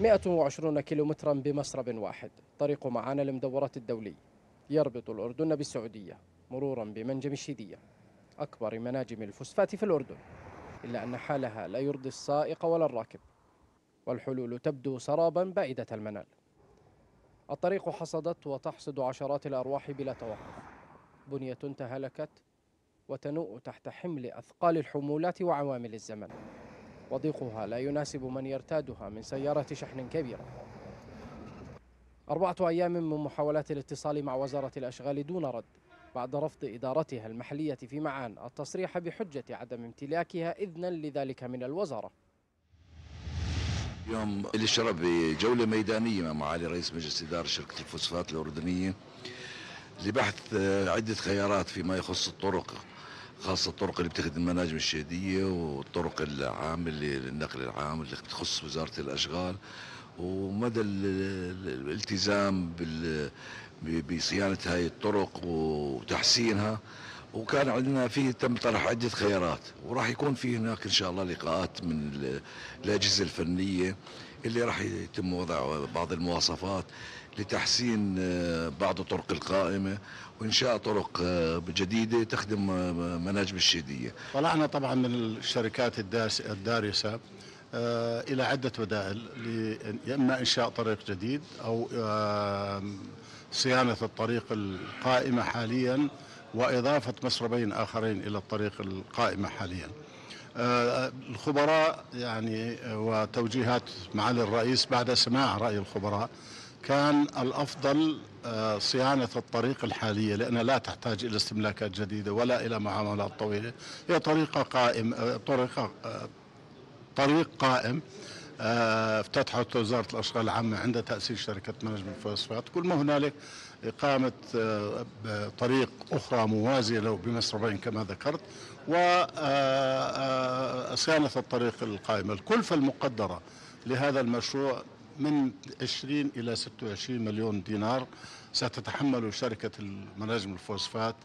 120 كيلومترا بمسرب واحد طريق معانا المدورات الدولي يربط الأردن بالسعودية مرورا بمنجم الشيدية أكبر مناجم الفوسفات في الأردن إلا أن حالها لا يرضي السائق ولا الراكب والحلول تبدو سرابا بعيدة المنال الطريق حصدت وتحصد عشرات الأرواح بلا توقف بنية تهلكت وتنوء تحت حمل أثقال الحمولات وعوامل الزمن وضيقها لا يناسب من يرتادها من سيارة شحن كبيرة أربعة أيام من محاولات الاتصال مع وزارة الأشغال دون رد بعد رفض إدارتها المحلية في معان التصريح بحجة عدم امتلاكها إذنا لذلك من الوزارة اليوم اللي شرب بجولة ميدانية مع معالي رئيس مجلس إدارة شركة الفوسفات الأردنية لبحث عدة خيارات فيما يخص الطرق خاصه الطرق اللي بتخدم المناجم الشهديه والطرق العامه للنقل العام اللي تخص وزاره الاشغال ومدى الالتزام بصيانه هاي الطرق وتحسينها وكان عندنا فيه تم طرح عده خيارات وراح يكون في هناك ان شاء الله لقاءات من الاجهزه الفنيه اللي راح يتم وضع بعض المواصفات لتحسين آه، بعض طرق القائمة وإنشاء طرق آه، جديدة تخدم آه، مناجم الشيدية طلعنا طبعا من الشركات الدارسة إلى عدة بدائل إما إنشاء طريق جديد أو صيانة الطريق القائمة حاليا وإضافة مسربين آخرين إلى الطريق القائمة حاليا الخبراء يعني وتوجيهات معالي الرئيس بعد سماع رأي الخبراء كان الافضل آه، صيانه الطريق الحاليه لانها لا تحتاج الى استملاكات جديده ولا الى معاملات طويله هي طريقه قائم آه، طريقه آه، طريق قائم افتتحته وزاره الاشغال العامه عند تاسيس شركه مانجمنت فوسفات كل ما هنالك اقامه طريق اخرى موازيه له بمسربين كما ذكرت وصيانه الطريق القائمه الكلفه المقدره لهذا المشروع من 20 إلى 26 مليون دينار ستتحمل شركة المناجم الفوسفات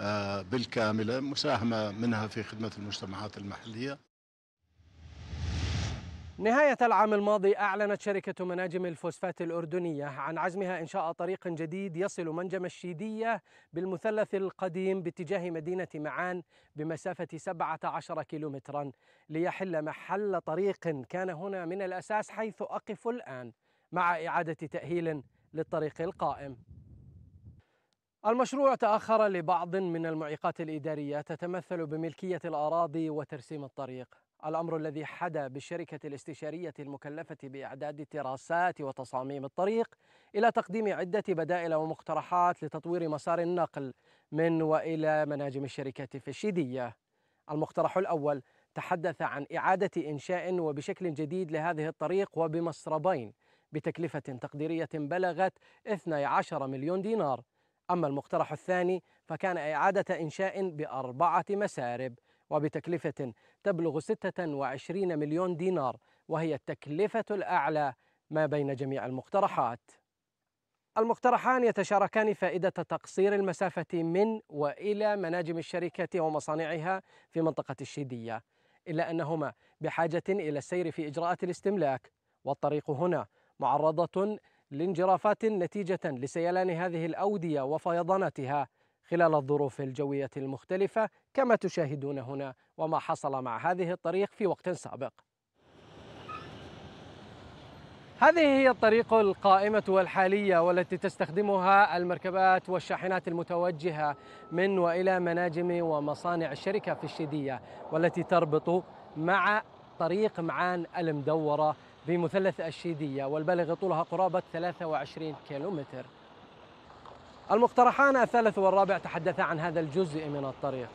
آه، بالكاملة مساهمة منها في خدمة المجتمعات المحلية نهاية العام الماضي أعلنت شركة مناجم الفوسفات الأردنية عن عزمها إنشاء طريق جديد يصل منجم الشيدية بالمثلث القديم باتجاه مدينة معان بمسافة 17 كيلومترا ليحل محل طريق كان هنا من الأساس حيث أقف الآن مع إعادة تأهيل للطريق القائم المشروع تأخر لبعض من المعيقات الإدارية تتمثل بملكية الأراضي وترسيم الطريق الأمر الذي حدا بالشركة الاستشارية المكلفة بإعداد دراسات وتصاميم الطريق إلى تقديم عدة بدائل ومقترحات لتطوير مسار النقل من وإلى مناجم الشركة في الشيدية المقترح الأول تحدث عن إعادة إنشاء وبشكل جديد لهذه الطريق وبمسربين بتكلفة تقديرية بلغت 12 مليون دينار أما المقترح الثاني فكان إعادة إنشاء بأربعة مسارب وبتكلفة تبلغ 26 مليون دينار وهي التكلفة الأعلى ما بين جميع المقترحات المقترحان يتشاركان فائدة تقصير المسافة من وإلى مناجم الشركة ومصانعها في منطقة الشيدية إلا أنهما بحاجة إلى السير في إجراءات الاستملاك والطريق هنا معرضة لانجرافات نتيجة لسيلان هذه الأودية وفيضاناتها خلال الظروف الجوية المختلفة كما تشاهدون هنا وما حصل مع هذه الطريق في وقت سابق هذه هي الطريق القائمة والحالية والتي تستخدمها المركبات والشاحنات المتوجهة من وإلى مناجم ومصانع الشركة في الشدية والتي تربط مع طريق معان المدورة بمثلث الشيدية والبلغ طولها قرابة 23 كيلومتر المقترحان الثالث والرابع تحدثا عن هذا الجزء من الطريق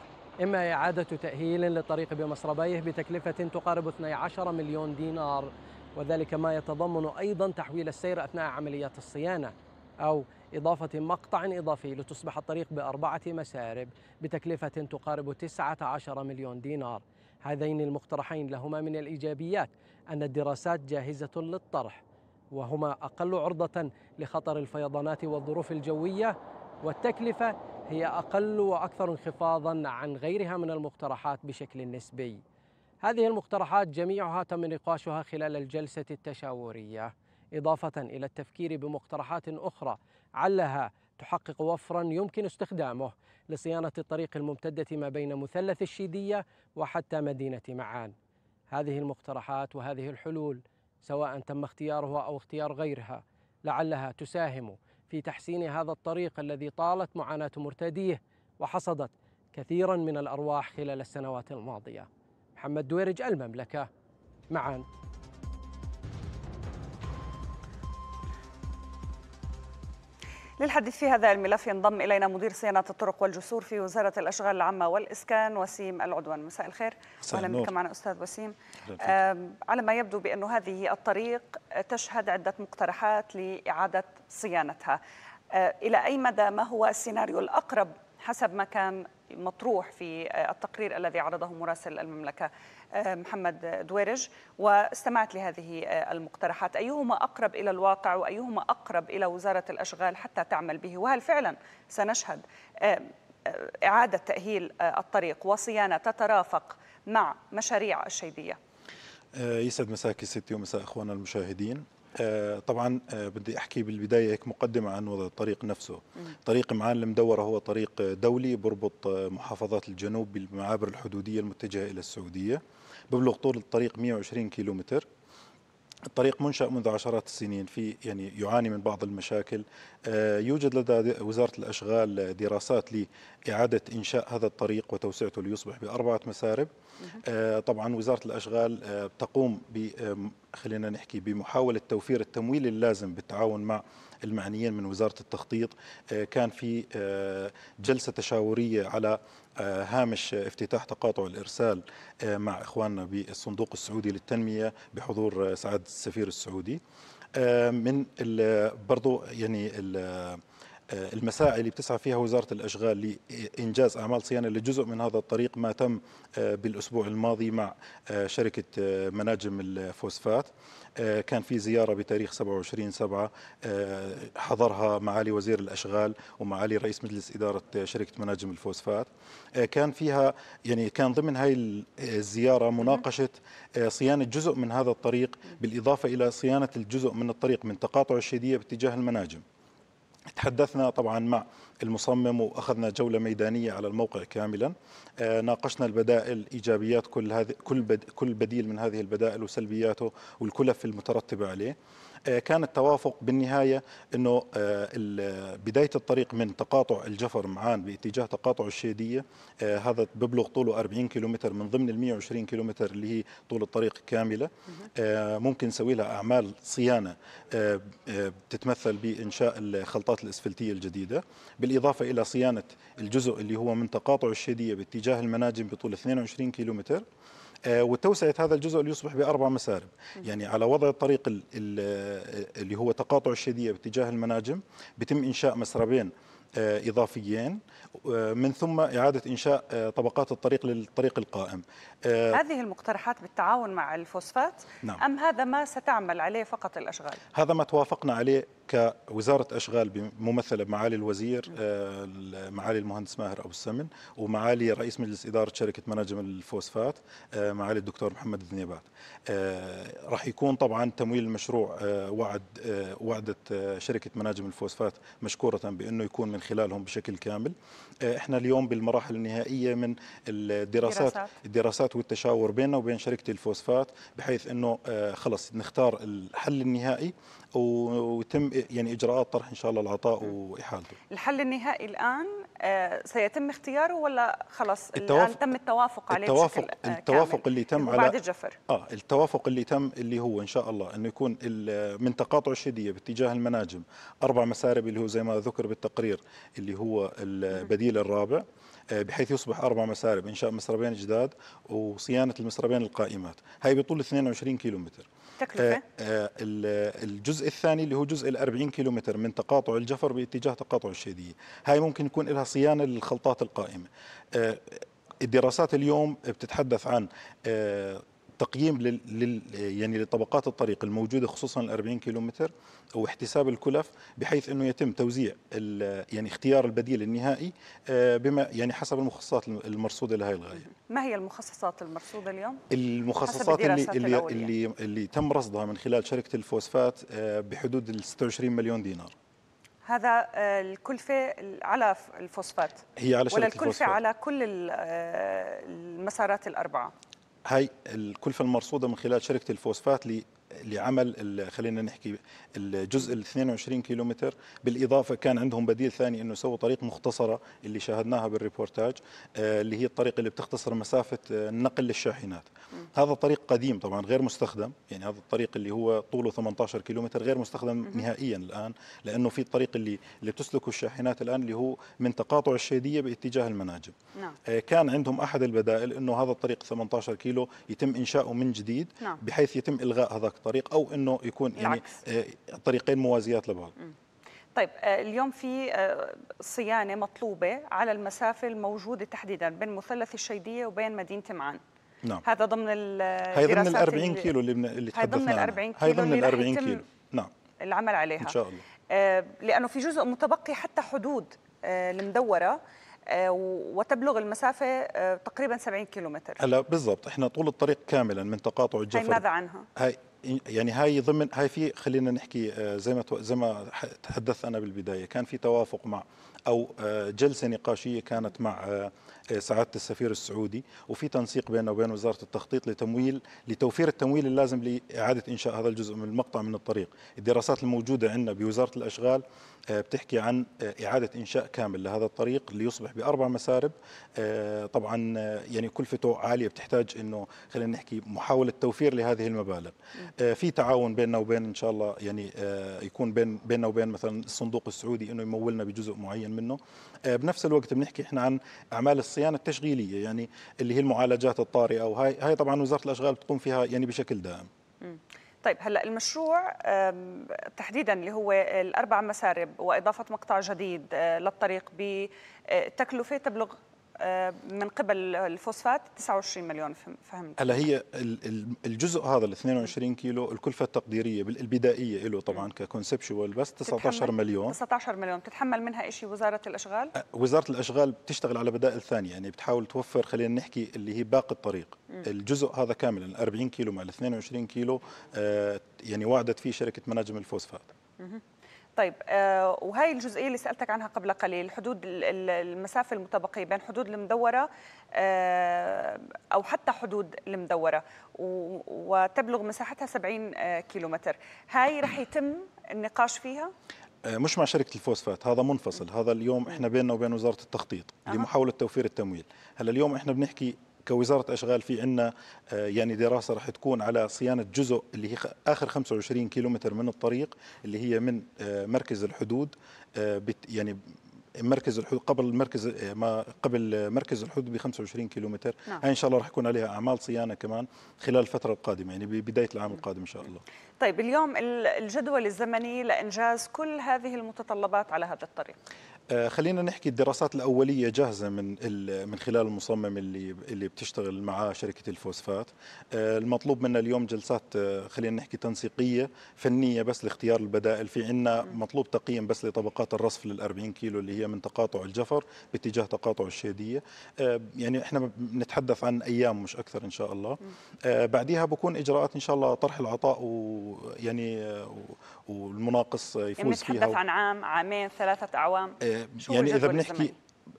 إما إعادة تأهيل للطريق بمسربيه بتكلفة تقارب 12 مليون دينار وذلك ما يتضمن أيضا تحويل السير أثناء عمليات الصيانة أو إضافة مقطع إضافي لتصبح الطريق بأربعة مسارب بتكلفة تقارب 19 مليون دينار هذين المقترحين لهما من الإيجابيات أن الدراسات جاهزة للطرح وهما أقل عرضة لخطر الفيضانات والظروف الجوية والتكلفة هي أقل وأكثر انخفاضا عن غيرها من المقترحات بشكل نسبي هذه المقترحات جميعها تم نقاشها خلال الجلسة التشاورية إضافة إلى التفكير بمقترحات أخرى علها تحقق وفرا يمكن استخدامه لصيانة الطريق الممتدة ما بين مثلث الشيدية وحتى مدينة معان هذه المقترحات وهذه الحلول سواء تم اختيارها او اختيار غيرها لعلها تساهم في تحسين هذا الطريق الذي طالت معاناه مرتديه وحصدت كثيرا من الارواح خلال السنوات الماضيه. محمد دويرج المملكه معا للحديث في هذا الملف ينضم إلينا مدير صيانة الطرق والجسور في وزارة الأشغال العامة والإسكان وسيم العدوان مساء الخير أهلا بك معنا أستاذ وسيم على ما يبدو بأن هذه الطريق تشهد عدة مقترحات لإعادة صيانتها آه، إلى أي مدى ما هو السيناريو الأقرب حسب ما كان مطروح في التقرير الذي عرضه مراسل المملكة آه، محمد دويرج واستمعت لهذه آه، المقترحات أيهما أقرب إلى الواقع وأيهما أقرب إلى وزارة الأشغال حتى تعمل به وهل فعلا سنشهد آه، إعادة تأهيل الطريق وصيانة تترافق مع مشاريع الشيبية يسعد مساك ستي ومساء أخوانا المشاهدين آه، طبعا آه، بدي احكي بالبدايه هيك مقدمه عن وضع الطريق نفسه طريق معان المدوره هو طريق دولي بربط آه، محافظات الجنوب بالمعابر الحدوديه المتجهه الى السعوديه ببلغ طول الطريق 120 كيلومتر الطريق منشأ منذ عشرات السنين في يعني يعاني من بعض المشاكل يوجد لدى وزارة الأشغال دراسات لإعادة إنشاء هذا الطريق وتوسعته ليصبح بأربعة مسارب طبعا وزارة الأشغال تقوم خلينا نحكي بمحاولة توفير التمويل اللازم بالتعاون مع المعنيين من وزارة التخطيط آه، كان في آه، جلسة تشاورية على آه، هامش افتتاح تقاطع الإرسال مع إخواننا بالصندوق السعودي للتنمية بحضور سعادة السفير السعودي من برضو يعني المساعي اللي بتسعى فيها وزارة الأشغال لإنجاز أعمال صيانة لجزء من هذا الطريق ما تم آه، بالأسبوع الماضي مع آه، شركة آه، مناجم الفوسفات كان في زيارة بتاريخ 27 7 حضرها معالي وزير الأشغال ومعالي رئيس مجلس إدارة شركة مناجم الفوسفات كان فيها يعني كان ضمن هاي الزيارة مناقشة صيانة جزء من هذا الطريق بالإضافة إلى صيانة الجزء من الطريق من تقاطع الشيدية باتجاه المناجم تحدثنا طبعا مع المصمم واخذنا جوله ميدانيه على الموقع كاملا آه، ناقشنا البدائل ايجابيات كل هذه كل كل بديل من هذه البدائل وسلبياته والكلف المترتبه عليه آه، كان التوافق بالنهايه انه آه، بدايه الطريق من تقاطع الجفر معان باتجاه تقاطع الشيديه هذا ببلغ طوله 40 كيلومتر من ضمن ال 120 كيلومتر اللي هي طول الطريق كامله ممكن نسوي لها اعمال صيانه بتتمثل بانشاء الخلطات الاسفلتيه الجديده بالإضافة إلى صيانة الجزء اللي هو من تقاطع الشيدية باتجاه المناجم بطول 22 كيلومتر آه، وتوسعة هذا الجزء ليصبح بأربع مسارب يعني على وضع الطريق آه، اللي هو تقاطع الشيدية باتجاه المناجم بتم إنشاء مسربين آه، إضافيين من ثم إعادة إنشاء طبقات الطريق للطريق القائم هذه المقترحات بالتعاون مع الفوسفات نعم. أم هذا ما ستعمل عليه فقط الأشغال؟ هذا ما توافقنا عليه كوزارة أشغال بممثلة بمعالي الوزير آه، معالي المهندس ماهر أبو السمن ومعالي رئيس مجلس إدارة شركة مناجم الفوسفات آه، معالي الدكتور محمد الذنيبات آه، راح يكون طبعا تمويل المشروع وعد وعدة شركة مناجم الفوسفات مشكورة بأنه يكون من خلالهم بشكل كامل احنا اليوم بالمراحل النهائية من الدراسات الدراسات والتشاور بيننا وبين شركة الفوسفات بحيث أنه خلص نختار الحل النهائي ويتم يعني اجراءات طرح ان شاء الله العطاء واحالته. الحل النهائي الان آه، سيتم اختياره ولا خلاص التوافق الآن تم التوافق عليه التوافق بشكل التوافق آه، كامل اللي تم على بعد الجفر اه التوافق اللي تم اللي هو ان شاء الله انه يكون من تقاطع الشديه باتجاه المناجم اربع مسارب اللي هو زي ما ذكر بالتقرير اللي هو البديل الرابع آه، بحيث يصبح اربع مسارب انشاء مسربين جداد وصيانه المسربين القائمات هي بطول 22 كيلومتر تكلفه الجزء الثاني اللي هو جزء ال 40 كيلومتر من تقاطع الجفر باتجاه تقاطع الشيديه هاي ممكن يكون لها صيانه للخلطات القائمه آه، الدراسات اليوم بتتحدث عن آه، تقييم لل... يعني لطبقات الطريق الموجوده خصوصا ال 40 كيلومتر واحتساب الكلف بحيث انه يتم توزيع يعني اختيار البديل النهائي آه، بما يعني حسب المخصصات المرصوده لهي الغايه. ما هي المخصصات المرصوده اليوم؟ المخصصات اللي اللي اللي اللي تم رصدها من خلال شركه الفوسفات بحدود ال 26 مليون دينار. هذا آه، الكلفة على الفوسفات هي على ولا الكلفة الفوسفات. على كل آه، المسارات الأربعة هاي الكلفة المرصودة من خلال شركة الفوسفات لعمل خلينا نحكي الجزء ال 22 كيلومتر بالاضافه كان عندهم بديل ثاني انه سووا طريق مختصره اللي شاهدناها بالريبورتاج آه، اللي هي الطريق اللي بتختصر مسافه النقل آه، للشاحنات هذا طريق قديم طبعا غير مستخدم يعني هذا الطريق اللي هو طوله 18 كيلومتر غير مستخدم نهائيا الان لانه في الطريق اللي اللي بتسلكه الشاحنات الان اللي هو من تقاطع الشيديه باتجاه المناجم نعم. آه، كان عندهم احد البدائل انه هذا الطريق 18 كيلو يتم انشاؤه من جديد نعم. بحيث يتم الغاء هذاك الطريق او انه يكون يعني آه، الطريقين موازيات لبعض طيب آه، اليوم في آه، صيانه مطلوبه على المسافه الموجوده تحديدا بين مثلث الشيديه وبين مدينه معان نعم هذا ضمن هي ضمن ال 40 كيلو اللي اللي تحدثنا عنها هي ضمن ال 40 كيلو نعم العمل عليها ان شاء الله لانه في جزء متبقي حتى حدود المدوره وتبلغ المسافه تقريبا 70 كيلو هلا بالضبط احنا طول الطريق كاملا من تقاطع الجفر هي ماذا عنها هي يعني هاي ضمن هاي في خلينا نحكي آه، زي ما زي ما تحدثت انا بالبدايه كان في توافق مع او آه، جلسه نقاشيه كانت مع آه، سعاده السفير السعودي وفي تنسيق بيننا وبين وزاره التخطيط لتمويل لتوفير التمويل اللازم لاعاده انشاء هذا الجزء من المقطع من الطريق الدراسات الموجوده عندنا بوزاره الاشغال آه، بتحكي عن آه، إعادة إنشاء كامل لهذا الطريق ليصبح بأربع مسارب آه، طبعا يعني كلفته عالية بتحتاج أنه خلينا نحكي محاولة توفير لهذه المبالغ في تعاون بيننا وبين إن شاء الله يعني يكون بين بيننا وبين مثلا الصندوق السعودي أنه يمولنا بجزء معين منه بنفس الوقت بنحكي إحنا عن أعمال الصيانة التشغيلية يعني اللي هي المعالجات الطارئة وهي هاي طبعا وزارة الأشغال بتقوم فيها يعني بشكل دائم طيب هلا المشروع تحديدا اللي هو الاربع مسارب واضافه مقطع جديد آه، للطريق بتكلفه آه، تبلغ آه، من قبل الفوسفات 29 مليون فهمت هلا هي الجزء هذا ال 22 كيلو الكلفه التقديريه البدائيه له طبعا ككونسبشوال بس 19 مليون 19 مليون بتتحمل منها شيء وزاره الاشغال أه، وزاره الاشغال بتشتغل على بدائل ثانيه يعني بتحاول توفر خلينا نحكي اللي هي باقي الطريق الجزء هذا كامل ال 40 كيلو مع ال 22 كيلو أه، يعني وعدت فيه شركه مناجم الفوسفات طيب آه، وهي الجزئية اللي سألتك عنها قبل قليل حدود المسافة المتبقية بين حدود المدورة آه، أو حتى حدود المدورة وتبلغ مساحتها 70 آه، كيلومتر هاي رح يتم النقاش فيها؟ مش مع شركه الفوسفات هذا منفصل هذا اليوم احنا بيننا وبين وزاره التخطيط لمحاوله توفير التمويل هلا اليوم احنا بنحكي كوزاره اشغال في عندنا آه، يعني دراسه راح تكون على صيانه جزء اللي هي اخر 25 كيلومتر من الطريق اللي هي من آه، مركز الحدود آه، يعني مركز الحدود قبل مركز ما قبل مركز الحدود ب 25 كيلومتر نعم. هاي ان شاء الله راح يكون عليها اعمال صيانه كمان خلال الفتره القادمه يعني ببدايه العام القادم ان شاء الله طيب اليوم الجدول الزمني لانجاز كل هذه المتطلبات على هذا الطريق آه، خلينا نحكي الدراسات الاوليه جاهزه من من خلال المصمم اللي اللي بتشتغل معاه شركه الفوسفات آه، المطلوب منا اليوم جلسات آه، خلينا نحكي تنسيقيه فنيه بس لاختيار البدائل في عندنا مطلوب تقييم بس لطبقات الرصف لل 40 كيلو اللي هي من تقاطع الجفر باتجاه تقاطع الشاديه يعني احنا بنتحدث عن ايام مش اكثر ان شاء الله بعديها بكون اجراءات ان شاء الله طرح العطاء ويعني والمناقص يفوز يعني فيها نتحدث عن عام عامين ثلاثة أعوام آه، يعني إذا بنحكي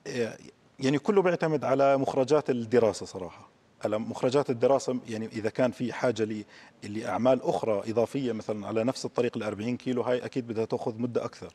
آه، يعني كله بيعتمد على مخرجات الدراسة صراحة مخرجات الدراسة يعني إذا كان في حاجة لأعمال أخرى إضافية مثلا على نفس الطريق ال 40 كيلو هاي أكيد بدها تأخذ مدة أكثر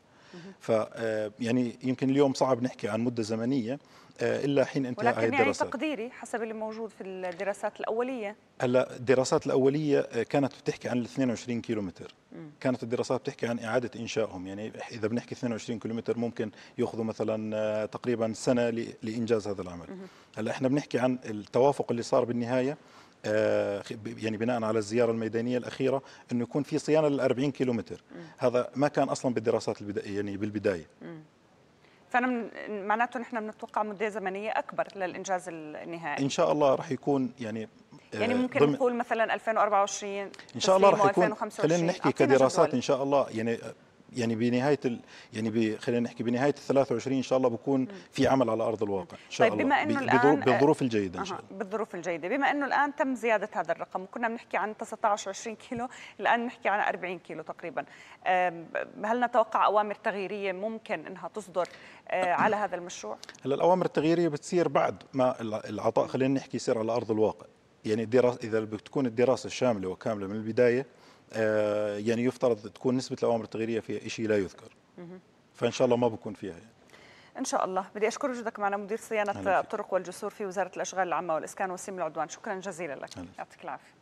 ف آه، يعني يمكن اليوم صعب نحكي عن مده زمنيه آه، الا حين انتهاء هذه يعني الدراسات ولكن تقديري حسب اللي موجود في الدراسات الاوليه هلا الدراسات الاوليه آه، كانت بتحكي عن ال 22 كيلومتر كانت الدراسات بتحكي عن اعاده انشائهم يعني اذا بنحكي 22 كيلومتر ممكن ياخذوا مثلا تقريبا سنه لانجاز هذا العمل هلا احنا بنحكي عن التوافق اللي صار بالنهايه آه، يعني بناء على الزياره الميدانيه الاخيره انه يكون في صيانه لل 40 كيلومتر هذا ما كان اصلا بالدراسات البدايه يعني بالبدايه فانا معناته نحن بنتوقع مده زمنيه اكبر للانجاز النهائي ان شاء الله رح يكون يعني آه، يعني ممكن نقول مثلا 2024 ان شاء الله رح يكون خلينا نحكي كدراسات ان شاء الله يعني يعني بنهايه ال... يعني ب... خلينا نحكي بنهايه ال 23 ان شاء الله بكون في عمل على ارض الواقع ان شاء طيب بما إنه الآن بالظروف الجيده ان شاء الله بالظروف الجيده بما انه الان تم زياده هذا الرقم كنا بنحكي عن 19 20 كيلو الان بنحكي عن 40 كيلو تقريبا هل نتوقع اوامر تغييريه ممكن انها تصدر آه، على هذا المشروع هلا الاوامر التغييريه بتصير بعد ما العطاء خلينا نحكي يصير على ارض الواقع يعني الدراسه اذا بتكون الدراسه شامله وكامله من البدايه آه، يعني يفترض تكون نسبه الاوامر التغييريه فيها شيء لا يذكر فان شاء الله ما بكون فيها يعني. ان شاء الله بدي اشكر وجودك معنا مدير صيانه الطرق والجسور في وزاره الاشغال العامه والاسكان وسيم العدوان شكرا جزيلا لك يعطيك العافيه